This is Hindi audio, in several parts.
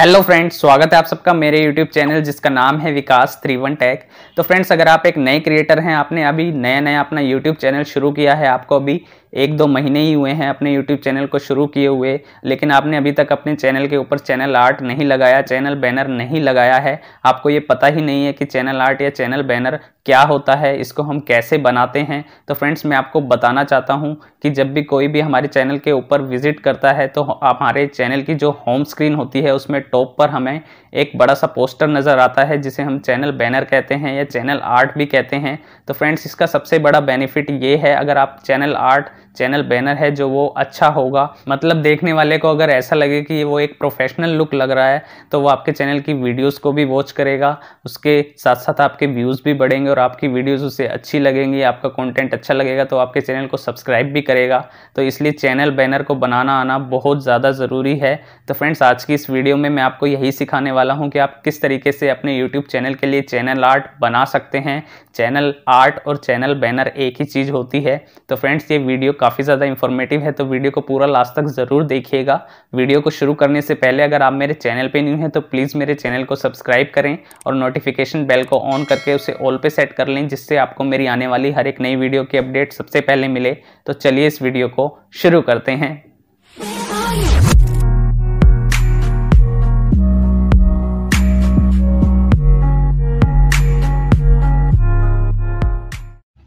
हेलो फ्रेंड्स स्वागत है आप सबका मेरे यूट्यूब चैनल जिसका नाम है विकास वन टैक तो फ्रेंड्स अगर आप एक नए क्रिएटर हैं आपने अभी नया नया अपना यूट्यूब चैनल शुरू किया है आपको अभी एक दो महीने ही हुए हैं अपने यूट्यूब चैनल को शुरू किए हुए लेकिन आपने अभी तक अपने चैनल के ऊपर चैनल आर्ट नहीं लगाया चैनल बैनर नहीं लगाया है आपको ये पता ही नहीं है कि चैनल आर्ट या चैनल बैनर क्या होता है इसको हम कैसे बनाते हैं तो फ्रेंड्स मैं आपको बताना चाहता हूँ कि जब भी कोई भी हमारे चैनल के ऊपर विजिट करता है तो हमारे चैनल की जो होम स्क्रीन होती है उसमें टॉप पर हमें एक बड़ा सा पोस्टर नज़र आता है जिसे हम चैनल बैनर कहते हैं या चैनल आर्ट भी कहते हैं तो फ्रेंड्स इसका सबसे बड़ा बेनिफिट ये है अगर आप चैनल आर्ट चैनल बैनर है जो वो अच्छा होगा मतलब देखने वाले को अगर ऐसा लगे कि वो एक प्रोफेशनल लुक लग रहा है तो वो आपके चैनल की वीडियोस को भी वॉच करेगा उसके साथ साथ आपके व्यूज़ भी बढ़ेंगे और आपकी वीडियोस उसे अच्छी लगेंगी आपका कंटेंट अच्छा लगेगा तो आपके चैनल को सब्सक्राइब भी करेगा तो इसलिए चैनल बैनर को बनाना आना बहुत ज़्यादा ज़रूरी है तो फ्रेंड्स आज की इस वीडियो में मैं आपको यही सिखाने वाला हूँ कि आप किस तरीके से अपने यूट्यूब चैनल के लिए चैनल आर्ट बना सकते हैं चैनल आर्ट और चैनल बैनर एक ही चीज़ होती है तो फ्रेंड्स ये वीडियो काफ़ी ज़्यादा इन्फॉर्मेटिव है तो वीडियो को पूरा लास्ट तक ज़रूर देखिएगा वीडियो को शुरू करने से पहले अगर आप मेरे चैनल पे न्यू हैं तो प्लीज़ मेरे चैनल को सब्सक्राइब करें और नोटिफिकेशन बेल को ऑन करके उसे ऑल पे सेट कर लें जिससे आपको मेरी आने वाली हर एक नई वीडियो की अपडेट सबसे पहले मिले तो चलिए इस वीडियो को शुरू करते हैं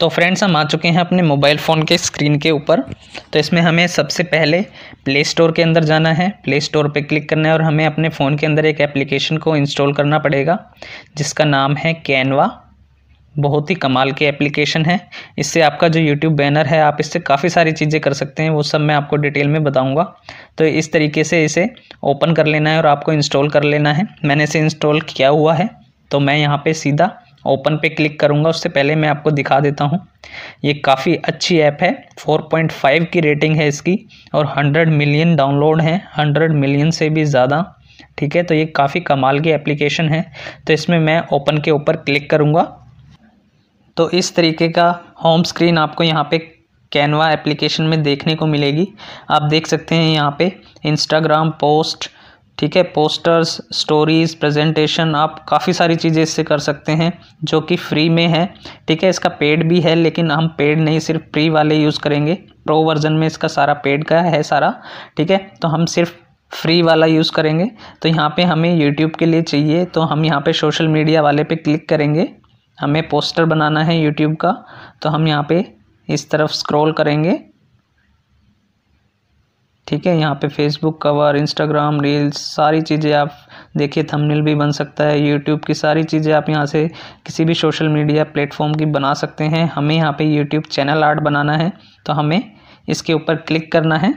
तो फ्रेंड्स हम आ चुके हैं अपने मोबाइल फ़ोन के स्क्रीन के ऊपर तो इसमें हमें सबसे पहले प्ले स्टोर के अंदर जाना है प्ले स्टोर पे क्लिक करना है और हमें अपने फ़ोन के अंदर एक एप्लीकेशन को इंस्टॉल करना पड़ेगा जिसका नाम है कैनवा बहुत ही कमाल की एप्लीकेशन है इससे आपका जो यूट्यूब बैनर है आप इससे काफ़ी सारी चीज़ें कर सकते हैं वो सब मैं आपको डिटेल में बताऊंगा तो इस तरीके से इसे ओपन कर लेना है और आपको इंस्टॉल कर लेना है मैंने इसे इंस्टॉल किया हुआ है तो मैं यहाँ पे सीधा ओपन पे क्लिक करूँगा उससे पहले मैं आपको दिखा देता हूँ ये काफ़ी अच्छी ऐप है 4.5 की रेटिंग है इसकी और 100 मिलियन डाउनलोड हैं 100 मिलियन से भी ज़्यादा ठीक है तो ये काफ़ी कमाल की एप्लीकेशन है तो इसमें मैं ओपन के ऊपर क्लिक करूँगा तो इस तरीके का होम स्क्रीन आपको यहाँ पे कैनवा एप्लीकेशन में देखने को मिलेगी आप देख सकते हैं यहाँ पे इंस्टाग्राम पोस्ट ठीक है पोस्टर्स स्टोरीज़ प्रेजेंटेशन आप काफ़ी सारी चीज़ें इससे कर सकते हैं जो कि फ्री में है ठीक है इसका पेड भी है लेकिन हम पेड नहीं सिर्फ फ्री वाले यूज़ करेंगे प्रो वर्जन में इसका सारा पेड का है सारा ठीक है तो हम सिर्फ फ्री वाला यूज़ करेंगे तो यहाँ पे हमें यूट्यूब के लिए चाहिए तो हम यहाँ पे सोशल मीडिया वाले पे क्लिक करेंगे हमें पोस्टर बनाना है यूट्यूब का तो हम यहाँ पे इस तरफ स्क्रॉल करेंगे ठीक है यहाँ पे फेसबुक कवर इंस्टाग्राम रील्स सारी चीज़ें आप देखिए थंबनेल भी बन सकता है यूट्यूब की सारी चीज़ें आप यहाँ से किसी भी सोशल मीडिया प्लेटफॉर्म की बना सकते हैं हमें यहाँ पे यूट्यूब चैनल आर्ट बनाना है तो हमें इसके ऊपर क्लिक करना है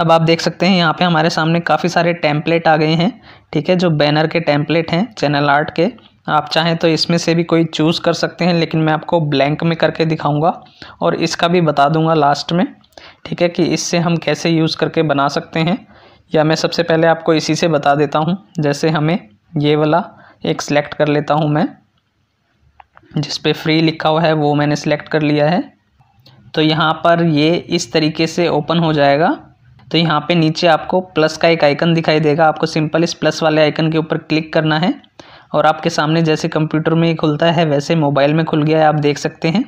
अब आप देख सकते हैं यहाँ पे हमारे सामने काफ़ी सारे टैंपलेट आ गए हैं ठीक है जो बैनर के टैंपलेट हैं चैनल आर्ट के आप चाहें तो इसमें से भी कोई चूज़ कर सकते हैं लेकिन मैं आपको ब्लैंक में करके दिखाऊंगा और इसका भी बता दूंगा लास्ट में ठीक है कि इससे हम कैसे यूज़ करके बना सकते हैं या मैं सबसे पहले आपको इसी से बता देता हूँ जैसे हमें ये वाला एक सिलेक्ट कर लेता हूँ मैं जिस पे फ्री लिखा हुआ है वो मैंने सिलेक्ट कर लिया है तो यहाँ पर ये इस तरीके से ओपन हो जाएगा तो यहाँ पे नीचे आपको प्लस का एक आइकन दिखाई देगा आपको सिंपल इस प्लस वाले आइकन के ऊपर क्लिक करना है और आपके सामने जैसे कंप्यूटर में खुलता है वैसे मोबाइल में खुल गया है आप देख सकते हैं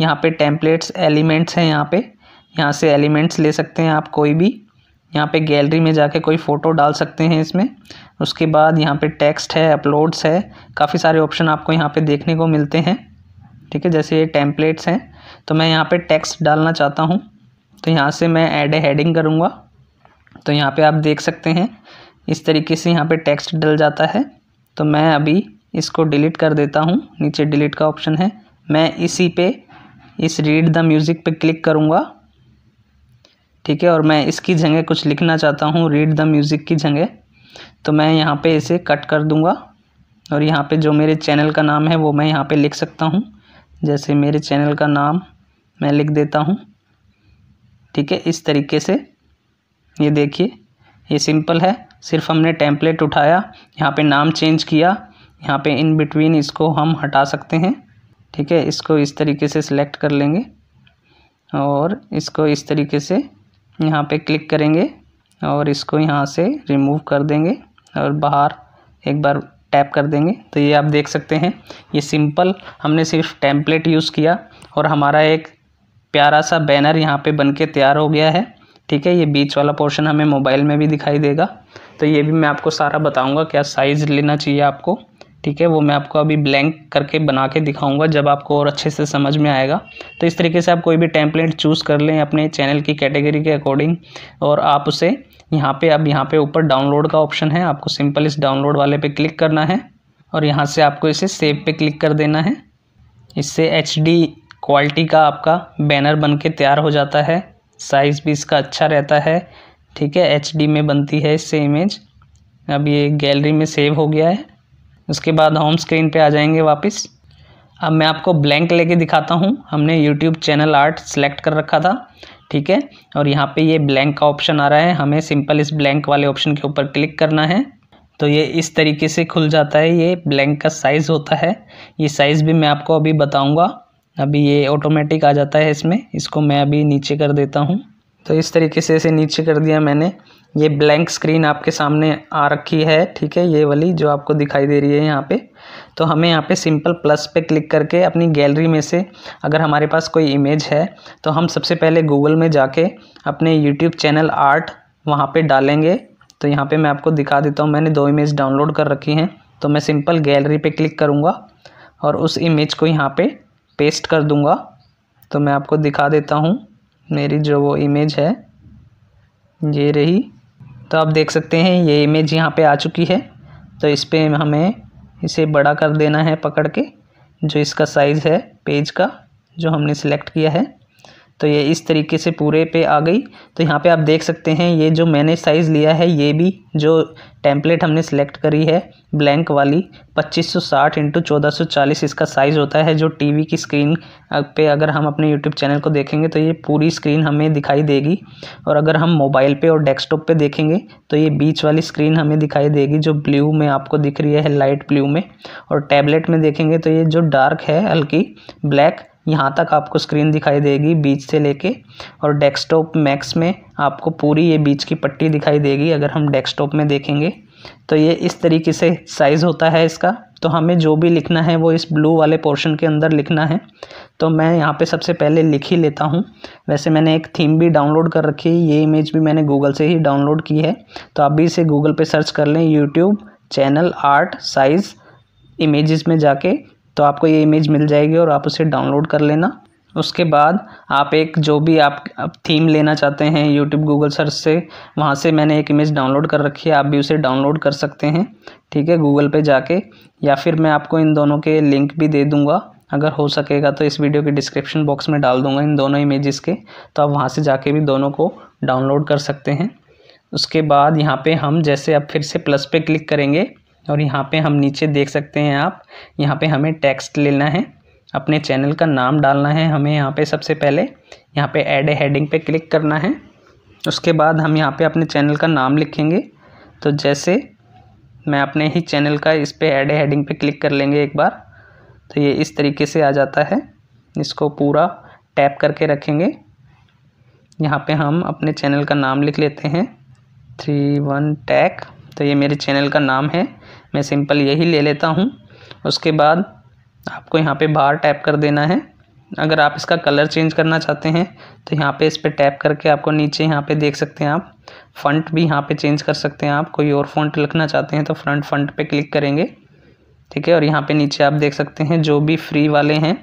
यहाँ पे टेम्पलेट्स एलिमेंट्स हैं यहाँ पे यहाँ से एलिमेंट्स ले सकते हैं आप कोई भी यहाँ पे गैलरी में जाके कोई फ़ोटो डाल सकते हैं इसमें उसके बाद यहाँ पे टेक्स्ट है अपलोड्स है काफ़ी सारे ऑप्शन आपको यहाँ पे देखने को मिलते हैं ठीक है जैसे ये टेम्पलेट्स हैं तो मैं यहाँ पे टेक्स्ट डालना चाहता हूँ तो यहाँ से मैं एड ए हेडिंग करूँगा तो यहाँ पर आप देख सकते हैं इस तरीके से यहाँ पर टेक्स्ट डल जाता है तो मैं अभी इसको डिलीट कर देता हूँ नीचे डिलीट का ऑप्शन है मैं इसी पे इस रीड द म्यूज़िक पे क्लिक करूँगा ठीक है और मैं इसकी जगह कुछ लिखना चाहता हूँ रीड द म्यूज़िक की जगह तो मैं यहाँ पे इसे कट कर दूँगा और यहाँ पे जो मेरे चैनल का नाम है वो मैं यहाँ पे लिख सकता हूँ जैसे मेरे चैनल का नाम मैं लिख देता हूँ ठीक है इस तरीके से ये देखिए ये सिंपल है सिर्फ हमने टेम्पलेट उठाया यहाँ पे नाम चेंज किया यहाँ पे इन बिटवीन इसको हम हटा सकते हैं ठीक है इसको इस तरीके से सिलेक्ट कर लेंगे और इसको इस तरीके से यहाँ पे क्लिक करेंगे और इसको यहाँ से रिमूव कर देंगे और बाहर एक बार टैप कर देंगे तो ये आप देख सकते हैं ये सिंपल हमने सिर्फ टैंपलेट यूज़ किया और हमारा एक प्यारा सा बैनर यहाँ पे बनके तैयार हो गया है ठीक है ये बीच वाला पोर्शन हमें मोबाइल में भी दिखाई देगा तो ये भी मैं आपको सारा बताऊँगा क्या साइज़ लेना चाहिए आपको ठीक है वो मैं आपको अभी ब्लैंक करके बना के दिखाऊंगा जब आपको और अच्छे से समझ में आएगा तो इस तरीके से आप कोई भी टेम्पलेट चूज़ कर लें अपने चैनल की कैटेगरी के अकॉर्डिंग और आप उसे यहाँ पे अब यहाँ पे ऊपर डाउनलोड का ऑप्शन है आपको सिंपल इस डाउनलोड वाले पे क्लिक करना है और यहाँ से आपको इसे सेव पे क्लिक कर देना है इससे एच क्वालिटी का आपका बैनर बन के तैयार हो जाता है साइज़ भी इसका अच्छा रहता है ठीक है एच में बनती है इससे इमेज अब ये गैलरी में सेव हो गया है उसके बाद होम स्क्रीन पे आ जाएंगे वापस अब मैं आपको ब्लैंक लेके दिखाता हूँ हमने यूट्यूब चैनल आर्ट सेलेक्ट कर रखा था ठीक है और यहाँ पे ये ब्लैंक का ऑप्शन आ रहा है हमें सिंपल इस ब्लैंक वाले ऑप्शन के ऊपर क्लिक करना है तो ये इस तरीके से खुल जाता है ये ब्लैंक का साइज़ होता है ये साइज़ भी मैं आपको अभी बताऊँगा अभी ये ऑटोमेटिक आ जाता है इसमें इसको मैं अभी नीचे कर देता हूँ तो इस तरीके से इसे नीचे कर दिया मैंने ये ब्लैंक स्क्रीन आपके सामने आ रखी है ठीक है ये वाली जो आपको दिखाई दे रही है यहाँ पे तो हमें यहाँ पे सिंपल प्लस पे क्लिक करके अपनी गैलरी में से अगर हमारे पास कोई इमेज है तो हम सबसे पहले गूगल में जाके अपने यूट्यूब चैनल आर्ट वहाँ पे डालेंगे तो यहाँ पे मैं आपको दिखा देता हूँ मैंने दो इमेज डाउनलोड कर रखी हैं तो मैं सिंपल गैलरी पर क्लिक करूँगा और उस इमेज को यहाँ पे पेस्ट कर दूँगा तो मैं आपको दिखा देता हूँ मेरी जो वो इमेज है ये रही तो आप देख सकते हैं ये इमेज यहाँ पे आ चुकी है तो इस पर हमें इसे बड़ा कर देना है पकड़ के जो इसका साइज़ है पेज का जो हमने सेलेक्ट किया है तो ये इस तरीके से पूरे पे आ गई तो यहाँ पे आप देख सकते हैं ये जो मैंने साइज़ लिया है ये भी जो टेम्पलेट हमने सेलेक्ट करी है ब्लैंक वाली 2560 सौ साठ इंटू चौदह इसका साइज़ होता है जो टीवी की स्क्रीन पे अगर हम अपने यूट्यूब चैनल को देखेंगे तो ये पूरी स्क्रीन हमें दिखाई देगी और अगर हम मोबाइल पे और डेस्कटॉप पे देखेंगे तो ये बीच वाली स्क्रीन हमें दिखाई देगी जो ब्लू में आपको दिख रही है लाइट ब्लू में और टैबलेट में देखेंगे तो ये जो डार्क है हल्की ब्लैक यहाँ तक आपको स्क्रीन दिखाई देगी बीच से लेके और डेस्कटॉप मैक्स में आपको पूरी ये बीच की पट्टी दिखाई देगी अगर हम डेस्कटॉप में देखेंगे तो ये इस तरीके से साइज़ होता है इसका तो हमें जो भी लिखना है वो इस ब्लू वाले पोर्शन के अंदर लिखना है तो मैं यहाँ पे सबसे पहले लिख ही लेता हूँ वैसे मैंने एक थीम भी डाउनलोड कर रखी है ये इमेज भी मैंने गूगल से ही डाउनलोड की है तो आप भी इसे गूगल पे सर्च कर लें YouTube channel art size images में जाके तो आपको ये इमेज मिल जाएगी और आप उसे डाउनलोड कर लेना उसके बाद आप एक जो भी आप, थीम लेना चाहते हैं यूट्यूब गूगल सर्च से वहाँ से मैंने एक इमेज डाउनलोड कर रखी है आप भी उसे डाउनलोड कर सकते हैं ठीक है गूगल पे जाके या फिर मैं आपको इन दोनों के लिंक भी दे दूँगा अगर हो सकेगा तो इस वीडियो के डिस्क्रिप्शन बॉक्स में डाल दूँगा इन दोनों इमेज़ के तो आप वहाँ से जाके भी दोनों को डाउनलोड कर सकते हैं उसके बाद यहाँ पर हम जैसे अब फिर से प्लस पे क्लिक करेंगे और यहाँ पे हम नीचे देख सकते हैं आप यहाँ पे हमें टेक्स्ट लेना है अपने चैनल का नाम डालना है हमें यहाँ पे सबसे पहले यहाँ पे एड हेडिंग पे क्लिक करना है उसके बाद हम यहाँ पे अपने चैनल का नाम लिखेंगे तो जैसे मैं अपने ही चैनल का इस पर एड हेडिंग पे क्लिक कर लेंगे एक बार तो ये इस तरीके से आ जाता है इसको पूरा टैप करके रखेंगे यहाँ पे हम अपने चैनल का नाम लिख लेते हैं थ्री वन टैक तो ये मेरे चैनल का नाम है मैं सिंपल यही ले लेता हूँ उसके बाद आपको यहाँ पे बाहर टैप कर देना है अगर आप इसका कलर चेंज करना चाहते हैं तो यहाँ पे इस पर टैप करके आपको नीचे यहाँ पे देख सकते हैं आप फ़ंट भी यहाँ पे चेंज कर सकते हैं आप कोई और फंट लिखना चाहते हैं तो फ्रंट फ़ंट पे क्लिक करेंगे ठीक है और यहाँ पे नीचे आप देख सकते हैं जो भी फ्री वाले हैं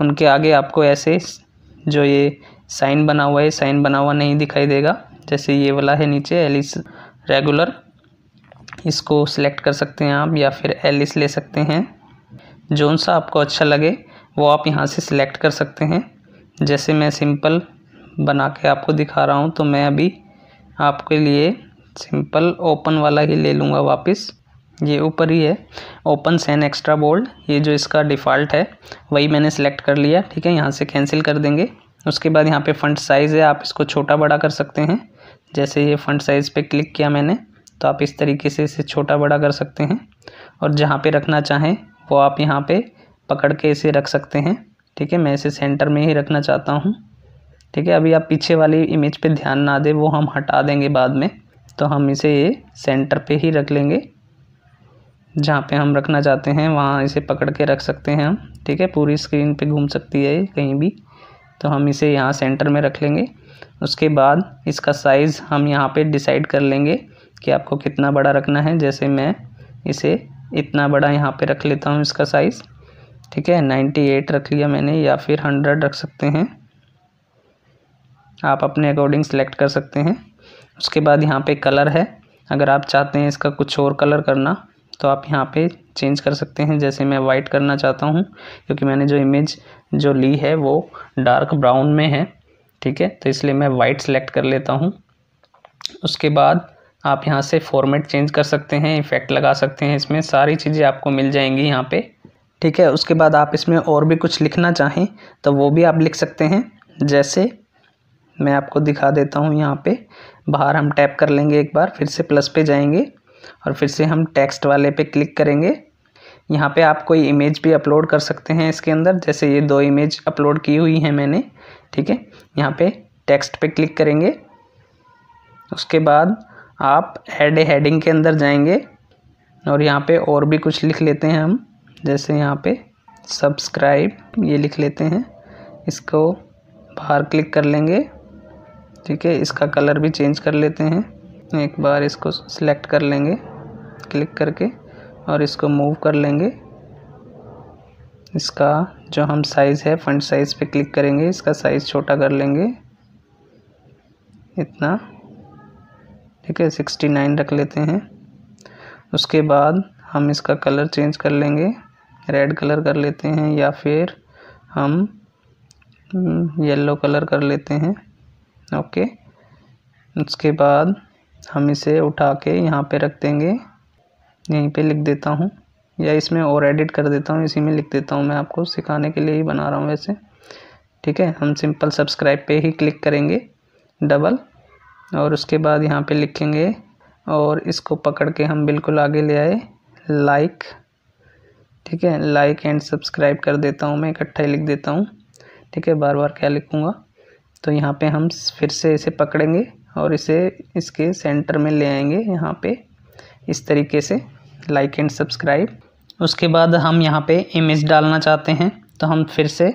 उनके आगे आपको ऐसे जो ये साइन बना हुआ है साइन बना हुआ नहीं दिखाई देगा जैसे ये वाला है नीचे एलिस रेगुलर इसको सिलेक्ट कर सकते हैं आप या फिर एलिस ले सकते हैं जौन सा आपको अच्छा लगे वो आप यहाँ से सिलेक्ट कर सकते हैं जैसे मैं सिंपल बना के आपको दिखा रहा हूँ तो मैं अभी आपके लिए सिंपल ओपन वाला ही ले लूँगा वापस ये ऊपर ही है ओपन सैन एक्स्ट्रा बोल्ड ये जो इसका डिफ़ॉल्ट है वही मैंने सेलेक्ट कर लिया ठीक है यहाँ से कैंसिल कर देंगे उसके बाद यहाँ पे फंड साइज़ है आप इसको छोटा बड़ा कर सकते हैं जैसे ये फंड साइज़ पे क्लिक किया मैंने तो आप इस तरीके से इसे छोटा बड़ा कर सकते हैं और जहाँ पे रखना चाहें वो आप यहाँ पे पकड़ के इसे रख सकते हैं ठीक है मैं इसे सेंटर में ही रखना चाहता हूँ ठीक है अभी आप पीछे वाली इमेज पे ध्यान ना दें वो हम हटा देंगे बाद में तो हम इसे ये सेंटर पे ही रख लेंगे जहाँ पे हम रखना चाहते हैं वहाँ इसे पकड़ के रख सकते हैं हम ठीक है पूरी स्क्रीन पर घूम सकती है कहीं भी तो हम इसे यहाँ सेंटर में रख लेंगे उसके बाद इसका साइज़ हम यहाँ पर डिसाइड कर लेंगे कि आपको कितना बड़ा रखना है जैसे मैं इसे इतना बड़ा यहाँ पे रख लेता हूँ इसका साइज़ ठीक है नाइन्टी एट रख लिया मैंने या फिर हंड्रेड रख सकते हैं आप अपने अकॉर्डिंग सेलेक्ट कर सकते हैं उसके बाद यहाँ पे कलर है अगर आप चाहते हैं इसका कुछ और कलर करना तो आप यहाँ पे चेंज कर सकते हैं जैसे मैं वाइट करना चाहता हूँ क्योंकि मैंने जो इमेज जो ली है वो डार्क ब्राउन में है ठीक है तो इसलिए मैं वाइट सेलेक्ट कर लेता हूँ उसके बाद आप यहाँ से फॉर्मेट चेंज कर सकते हैं इफ़ेक्ट लगा सकते हैं इसमें सारी चीज़ें आपको मिल जाएंगी यहाँ पे ठीक है उसके बाद आप इसमें और भी कुछ लिखना चाहें तो वो भी आप लिख सकते हैं जैसे मैं आपको दिखा देता हूँ यहाँ पे बाहर हम टैप कर लेंगे एक बार फिर से प्लस पे जाएंगे और फिर से हम टेक्स्ट वाले पे क्लिक करेंगे यहाँ पे आप कोई इमेज भी अपलोड कर सकते हैं इसके अंदर जैसे ये दो इमेज अपलोड की हुई है मैंने ठीक है यहाँ पे टेक्स्ट पे क्लिक करेंगे उसके बाद आप एड ए हेडिंग के अंदर जाएंगे और यहाँ पे और भी कुछ लिख लेते हैं हम जैसे यहाँ पे सब्सक्राइब ये लिख लेते हैं इसको बाहर क्लिक कर लेंगे ठीक है इसका कलर भी चेंज कर लेते हैं एक बार इसको सिलेक्ट कर लेंगे क्लिक करके और इसको मूव कर लेंगे इसका जो हम साइज़ है फ्रंट साइज़ पे क्लिक करेंगे इसका साइज़ छोटा कर लेंगे इतना ठीक है सिक्सटी नाइन रख लेते हैं उसके बाद हम इसका कलर चेंज कर लेंगे रेड कलर कर लेते हैं या फिर हम येलो हम्म, कलर कर लेते हैं ओके उसके बाद हम इसे उठा के यहाँ पे रख देंगे यहीं पे लिख देता हूँ या इसमें और एडिट कर देता हूँ इसी में लिख देता हूँ मैं आपको सिखाने के लिए ही बना रहा हूँ वैसे ठीक है हम सिंपल सब्सक्राइब पे ही क्लिक करेंगे डबल और उसके बाद यहाँ पे लिखेंगे और इसको पकड़ के हम बिल्कुल आगे ले आए लाइक ठीक है लाइक एंड सब्सक्राइब कर देता हूँ मैं इकट्ठा ही लिख देता हूँ ठीक है बार बार क्या लिखूँगा तो यहाँ पे हम फिर से इसे पकड़ेंगे और इसे इसके सेंटर में ले आएंगे यहाँ पे इस तरीके से लाइक एंड सब्सक्राइब उसके बाद हम यहाँ पे इमेज डालना चाहते हैं तो हम फिर से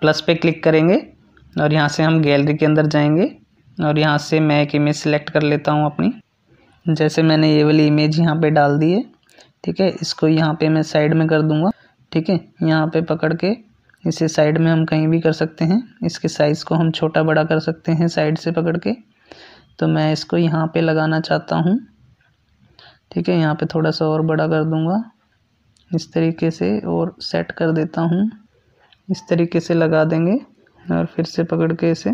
प्लस पे क्लिक करेंगे और यहाँ से हम गैलरी के अंदर जाएंगे और यहाँ से मैं एक इमेज सेलेक्ट कर लेता हूँ अपनी जैसे मैंने ये वाली इमेज यहाँ पे डाल दी है ठीक है इसको यहाँ पे मैं साइड में कर दूँगा ठीक है यहाँ पे पकड़ के इसे साइड में हम कहीं भी कर सकते हैं इसके साइज़ को हम छोटा बड़ा कर सकते हैं साइड से पकड़ के तो मैं इसको यहाँ पर लगाना चाहता हूँ ठीक है यहाँ पर थोड़ा सा और बड़ा कर दूँगा इस तरीके से और सेट कर देता हूँ इस तरीके से लगा देंगे और फिर से पकड़ के इसे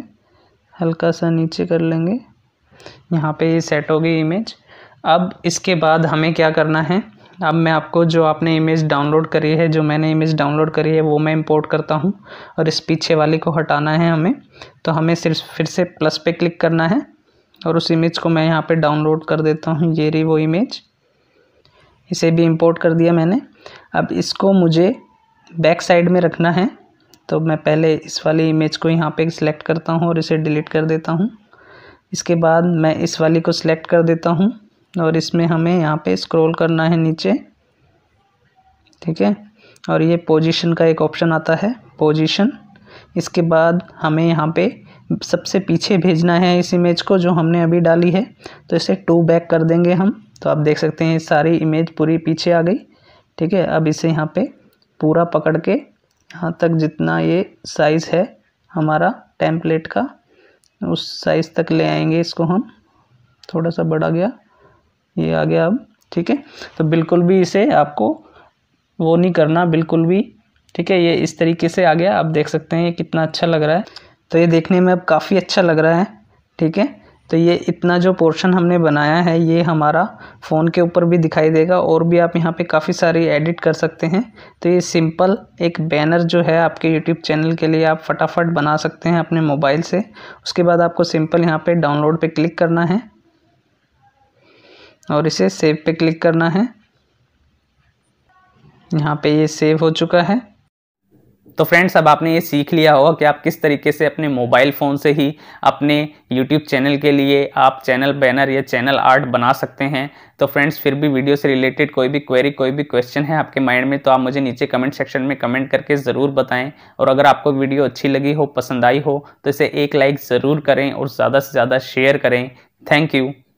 हल्का सा नीचे कर लेंगे यहाँ पे ये सेट हो गई इमेज अब इसके बाद हमें क्या करना है अब मैं आपको जो आपने इमेज डाउनलोड करी है जो मैंने इमेज डाउनलोड करी है वो मैं इंपोर्ट करता हूँ और इस पीछे वाले को हटाना है हमें तो हमें सिर्फ फिर से प्लस पे क्लिक करना है और उस इमेज को मैं यहाँ पे डाउनलोड कर देता हूँ ये रही वो इमेज इसे भी इंपोर्ट कर दिया मैंने अब इसको मुझे बैक साइड में रखना है तो मैं पहले इस वाली इमेज को यहाँ पे सिलेक्ट करता हूँ और इसे डिलीट कर देता हूँ इसके बाद मैं इस वाली को सिलेक्ट कर देता हूँ और इसमें हमें यहाँ पे स्क्रॉल करना है नीचे ठीक है और ये पोजीशन का एक ऑप्शन आता है पोजीशन इसके बाद हमें यहाँ पे सबसे पीछे भेजना है इस इमेज को जो हमने अभी डाली है तो इसे टू बैक कर देंगे हम तो आप देख सकते हैं सारी इमेज पूरी पीछे आ गई ठीक है अब इसे यहाँ पर पूरा पकड़ के यहाँ तक जितना ये साइज़ है हमारा टेम्पलेट का उस साइज़ तक ले आएंगे इसको हम थोड़ा सा बढ़ा गया ये आ गया अब ठीक है तो बिल्कुल भी इसे आपको वो नहीं करना बिल्कुल भी ठीक है ये इस तरीके से आ गया आप देख सकते हैं ये कितना अच्छा लग रहा है तो ये देखने में अब काफ़ी अच्छा लग रहा है ठीक है तो ये इतना जो पोर्शन हमने बनाया है ये हमारा फ़ोन के ऊपर भी दिखाई देगा और भी आप यहाँ पे काफ़ी सारी एडिट कर सकते हैं तो ये सिंपल एक बैनर जो है आपके यूट्यूब चैनल के लिए आप फटाफट बना सकते हैं अपने मोबाइल से उसके बाद आपको सिंपल यहाँ पे डाउनलोड पे क्लिक करना है और इसे सेव पे क्लिक करना है यहाँ पर ये सेव हो चुका है तो फ्रेंड्स अब आपने ये सीख लिया होगा कि आप किस तरीके से अपने मोबाइल फ़ोन से ही अपने यूट्यूब चैनल के लिए आप चैनल बैनर या चैनल आर्ट बना सकते हैं तो फ्रेंड्स फिर भी वीडियो से रिलेटेड कोई भी क्वेरी कोई भी क्वेश्चन है आपके माइंड में तो आप मुझे नीचे कमेंट सेक्शन में कमेंट करके ज़रूर बताएं और अगर आपको वीडियो अच्छी लगी हो पसंद आई हो तो इसे एक लाइक ज़रूर करें और ज़्यादा से ज़्यादा शेयर करें थैंक यू